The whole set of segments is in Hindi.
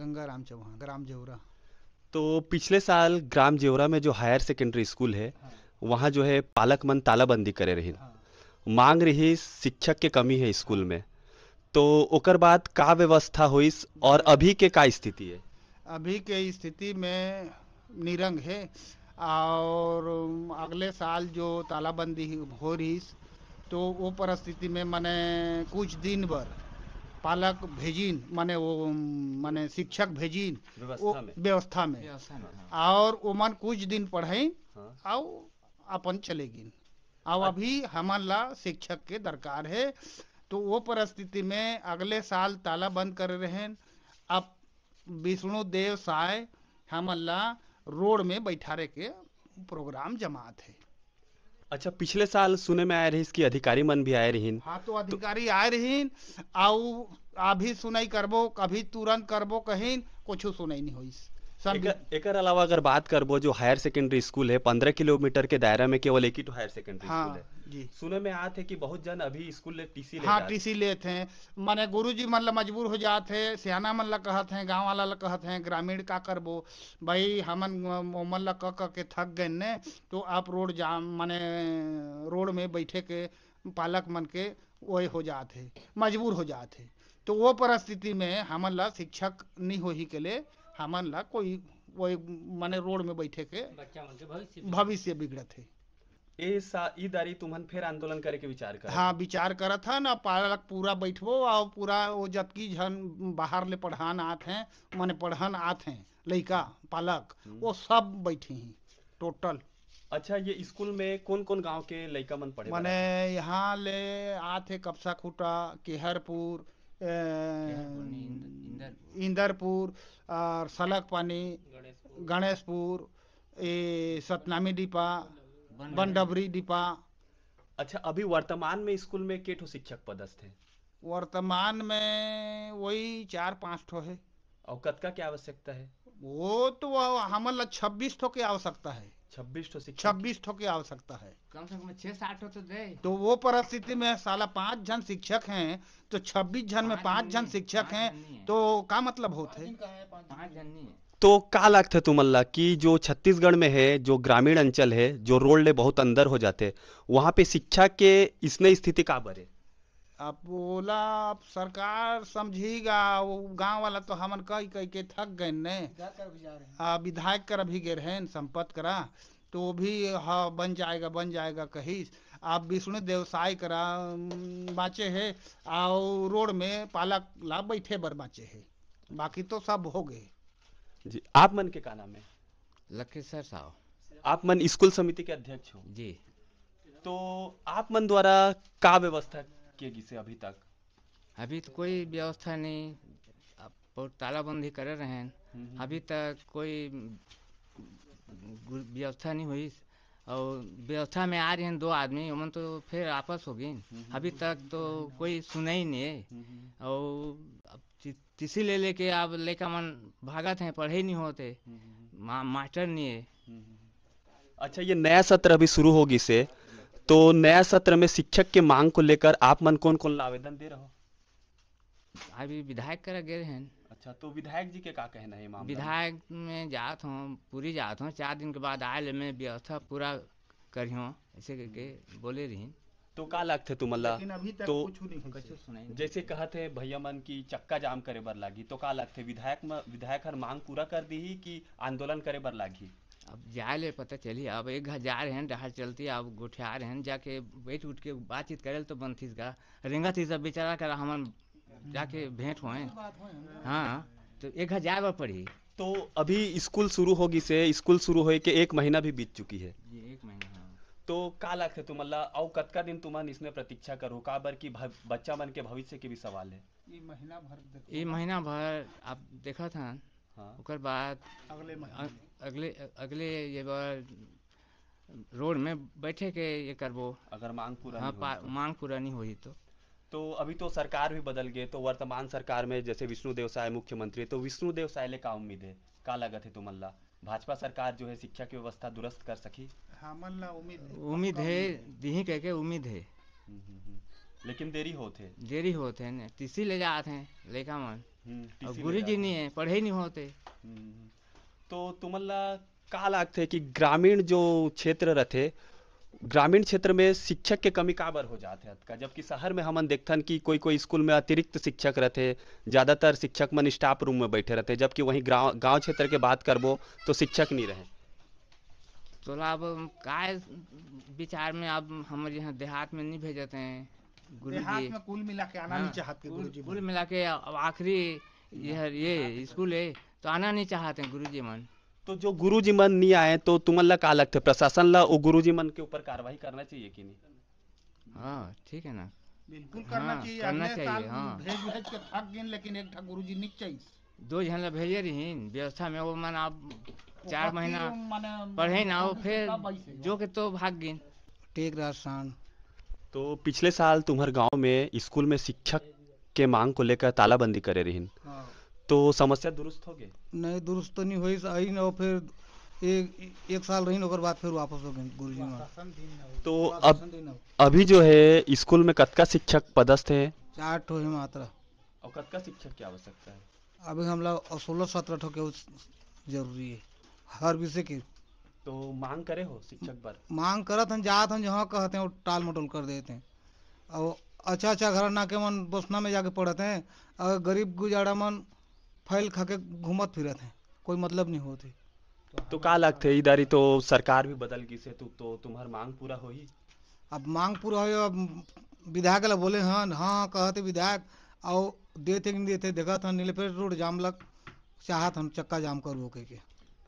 गंगाराम चौहान ग्राम जेवरा तो पिछले साल ग्राम जेवरा में जो हायर सेकेंडरी स्कूल है हाँ। वहाँ जो है पालक मन तालाबंदी करे रही हाँ। मांग रही शिक्षक के कमी है स्कूल में तो ओकर बाद का व्यवस्था हुई और अभी के का स्थिति है अभी के स्थिति में निरंग है और अगले साल जो तालाबंदी हो रही तो वो परिस्थिति में मैंने कुछ दिन भर पालक भेजी माने वो माने शिक्षक भेजी व्यवस्था में, में हाँ। और ओमन कुछ दिन पढ़ाई हाँ। और अपन चले गिन अब अभी हमारा शिक्षक के दरकार है तो वो परिस्थिति में अगले साल ताला बंद कर रहे हैं अब विष्णु देव साय हमला रोड में बैठारे के प्रोग्राम जमात है अच्छा पिछले साल सुने में आए रही इसकी अधिकारी मन भी आए रही हाँ तो अधिकारी तो... आए रही अभी सुनाई करबो कभी तुरंत करबो कहीं कुछ सुनाई नहीं हुई सब एकर, अलावा अगर बात करबो जो हायर सेकेंडरी स्कूल है पंद्रह किलोमीटर के दायरा में केवल एक ही तो हायर सेकेंडरी हाँ, स्कूल है जी सुने में आते कि बहुत जन अभी स्कूल ले टीसी ले हाँ टीसी लेते हैं माने गुरुजी मतलब मजबूर हो जाते हैं सियाना मन ला कहते हैं गांव वाला ला कहते हैं ग्रामीण का करबो भाई हमन मन ला कह के थक गए ने तो आप रोड जाम माने रोड में बैठे के पालक मन के वही हो जाते हैं मजबूर हो जाते हैं तो वो परिस्थिति में हमला शिक्षक नहीं हो ही के लिए हमन ला कोई वही माने रोड में बैठे के भविष्य बिगड़त है ऐसा सा ई दारी तुमन फिर आंदोलन करे के विचार कर हाँ विचार करा था ना पालक पूरा बैठबो और पूरा वो जतकी जन बाहर ले पढ़ान आते हैं माने पढ़ान आते हैं लड़का पालक हम्म। वो सब बैठे ही टोटल अच्छा ये स्कूल में कौन कौन गांव के लड़का मन पढ़े माने यहाँ ले आते कपसा खुटा केहरपुर इंदरपुर और सलक पानी गणेशपुर ये सतनामी डिपा बनडबरी डिपा अच्छा अभी वर्तमान में स्कूल में के ठो शिक्षक पदस्थ है वर्तमान में वही चार पाँच ठो है और कद का क्या आवश्यकता है वो तो हमल छब्बीस ठो की आवश्यकता है छब्बीस ठो छब्बीस की आवश्यकता है कम से कम छह साठ तो दे तो वो परिस्थिति में साला पांच जन शिक्षक हैं तो छब्बीस जन में पांच जन शिक्षक हैं तो का मतलब होते पांच जन नहीं है तो क्या लगता मतलब है तो अल्लाह कि जो छत्तीसगढ़ में है जो ग्रामीण अंचल है जो रोड ले बहुत अंदर हो जाते हैं वहाँ पे शिक्षा के इसने स्थिति का बरे अब बोला अब सरकार समझीगा वो गांव वाला तो हमन कई कई के थक गए ने विधायक कर अभी गिर है संपत करा तो भी हाँ बन जाएगा बन जाएगा कहीं आप विष्णु देवसाय करा बाचे है आओ रोड में पालक ला बैठे बर बाचे है बाकी तो सब हो गए जी आप मन के का नाम है लखे सर साहब आप मन स्कूल समिति के अध्यक्ष हो जी तो आप मन द्वारा का व्यवस्था किएगी किसे अभी तक अभी तो कोई व्यवस्था नहीं अब तालाबंदी कर रहे हैं अभी तक कोई व्यवस्था नहीं हुई और व्यवस्था में आ रहे हैं दो आदमी उमन तो फिर आपस हो गई अभी तक तो कोई सुना ही नहीं है और तीसरी ले लेके अब लेका मन भागत हैं पढ़े नहीं होते मा, मास्टर नहीं है अच्छा ये नया सत्र अभी शुरू होगी से तो नया सत्र में शिक्षक के मांग को लेकर आप मन कौन कौन आवेदन दे रहे हो अभी विधायक करा गए हैं अच्छा तो विधायक जी के का कहना है मामला विधायक में जात हूँ पूरी जात हूँ चार दिन के बाद आए ले मैं व्यवस्था पूरा करी हूँ ऐसे करके बोले रही तो का लगते अल्लाह तो जैसे थे भैया मन की चक्का जाम करे बर लागी तो का लगते विधायक विधायक हर मांग पूरा कर दी कि आंदोलन करे बर लागी अब जाए ले पता चली अब एक घर जा रहे हैं डहर चलती अब गोठिया रहे हैं जाके बैठ उठ के बातचीत करे तो थी का रेंगा थी सब बेचारा कर हम जाके भेंट हुए हाँ तो एक घर जाए पड़ी तो अभी स्कूल शुरू होगी से स्कूल शुरू हो के एक महीना भी बीत चुकी है ये एक महीना हाँ। तो का लगते तुम्हारा और कतका दिन तुम्हारा इसमें प्रतीक्षा करो का बर की बच्चा मन के भविष्य के भी सवाल है ये महीना भर ये महीना भर आप देखा था हाँ। ओकर बाद अगले अगले अगले ये बार रोड में बैठे के ये करबो अगर मांग पूरा हाँ तो। मांग पूरा नहीं हुई तो तो अभी तो सरकार भी बदल गई तो वर्तमान सरकार में जैसे विष्णु देव साय मुख्यमंत्री है तो विष्णु देव साय ले का उम्मीद है का लगत है तुम अल्लाह भाजपा सरकार जो है शिक्षा की व्यवस्था दुरुस्त कर सकी हाँ मल्ला उम्मीद उम्मीद है दी कह के उम्मीद है हम्म, हम्म, हम्म। लेकिन देरी होते देरी होते हैं टीसी ले जाते हैं लेखा मन हम्म, और गुरु जी नहीं है पढ़े नहीं होते हम्म, तो तुमला का लगते कि ग्रामीण जो क्षेत्र रहते ग्रामीण क्षेत्र में शिक्षक के कमी काबर हो जाते हैं जबकि शहर में हमन देखथन कि कोई कोई स्कूल में अतिरिक्त शिक्षक रहते ज़्यादातर शिक्षक मन स्टाफ रूम में बैठे रहते जबकि वही गांव गांव क्षेत्र के बात करबो तो शिक्षक नहीं रहे तो अब का विचार में अब हमारे यहाँ देहात में नहीं भेजते हैं कुल मिला के हाँ, आखिरी ये स्कूल है तो आना नहीं चाहते गुरु जी मन तो जो गुरु जी मन नहीं आए तो तुम ला का थे प्रशासन ला वो गुरु जी मन के ऊपर कार्रवाई करना चाहिए कि नहीं हाँ ठीक है ना बिल्कुल करना हाँ, चाहिए करना चाहिए हाँ भेज भेज के थक गए लेकिन एक था गुरु जी नहीं चाहिए दो जन भेजे रही व्यवस्था में वो मन आप चार महीना पढ़े ना वो फिर जो के तो भाग गए टेक रहा तो पिछले साल तुम्हारे गांव में स्कूल में शिक्षक के मांग को लेकर तालाबंदी करे रही हाँ। तो समस्या दुरुस्त हो गई नहीं दुरुस्त तो नहीं हुई आई ना फिर एक एक साल रही बाद फिर वापस हो गई गुरु जी तो, तो अब अभी जो है स्कूल में कतका शिक्षक पदस्थ है चार ठो है मात्र और कतका शिक्षक की आवश्यकता है अभी हम लोग सोलह सत्रह ठो के जरूरी है हर विषय के तो मांग करे हो शिक्षक पर मांग करत हन जात हन जहाँ कहते हैं टाल मटोल कर देते हैं और अच्छा अच्छा घर ना के मन बसना में जाके पढ़ते हैं और गरीब गुजारा मन फैल खा के घूमत फिरत हैं कोई मतलब नहीं होती तो, तो का लगते इधर ही तो सरकार भी बदल गई से तू तो, तो तुम्हार मांग पूरा होही अब मांग पूरा हो अब विधायक ला बोले हाँ हाँ कहते विधायक और देते नहीं देते देखा था नीले रोड जाम लग चाहत हम चक्का जाम करो के, के।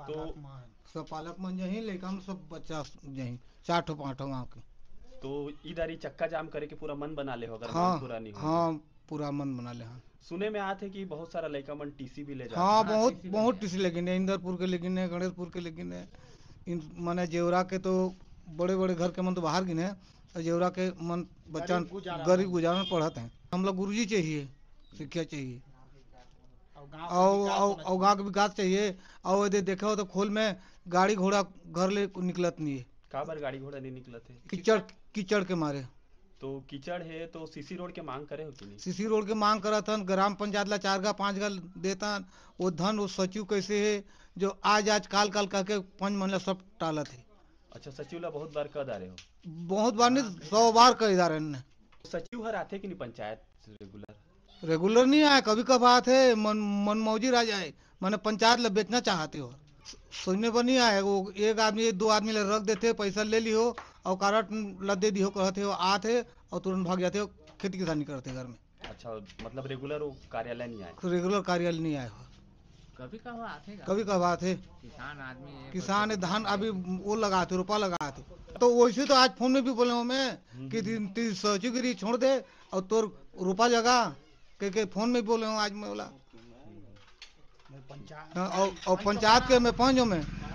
तो सब पालक मन यही लेकिन सब बच्चा यही चार पाँच वहाँ के तो इधर ही चक्का जाम करे के पूरा मन बना ले हो अगर हाँ, पूरा नहीं हाँ पूरा मन बना ले हाँ सुने में आते कि बहुत सारा लड़का मन टीसी भी ले जाते हाँ बहुत हाँ, बहुत टीसी लेकिन है इंदरपुर के लेकिन है गणेशपुर के लेकिन है इन माने जेवरा के तो बड़े बड़े घर के मन तो बाहर गिने और तो जेवरा के मन बच्चा गरीब गुजारा पढ़ाते हैं हम लोग गुरुजी चाहिए शिक्षा चाहिए और गांव के विकास चाहिए और यदि देखो तो खोल में गाड़ी घोड़ा घर ले निकलत नहीं है का बार गाड़ी घोड़ा नहीं निकलत है कीचड़ कीचड़ के मारे तो कीचड़ है तो सीसी रोड के मांग करे हो कि नहीं सीसी रोड के मांग करा था ग्राम पंचायत ला चार गा पाँच गा देता वो धन वो सचिव कैसे है जो आज आज काल काल करके पंच मन सब टालत है अच्छा सचिव ला बहुत बार कह दारे हो बहुत बार नहीं सौ बार कह दारे सचिव हर आते कि नहीं पंचायत रेगुलर रेगुलर नहीं आया कभी कब आते मन मनमौजी राज आए मैंने पंचायत ला बेचना चाहते हो सुनने पर नहीं आए वो एक आदमी दो आदमी ले रख देते पैसा ले लियो और कारट ला दे दियो कहते हो आते और तुरंत भाग जाते हो खेती किसानी करते घर में अच्छा मतलब रेगुलर वो कार्यालय नहीं आए रेगुलर कार्यालय नहीं आए कभी कब आते कभी कब आते किसान आदमी किसान धान तो अभी वो लगाते रोपा लगाते तो वैसे तो आज फोन में भी बोले हूँ मैं हम्म। कि सचिव गिरी छोड़ दे और तो रोपा जगा के, के फोन में बोले हूँ आज मैं बोला हाँ, और पंचायत के मैं पहुंचो मैं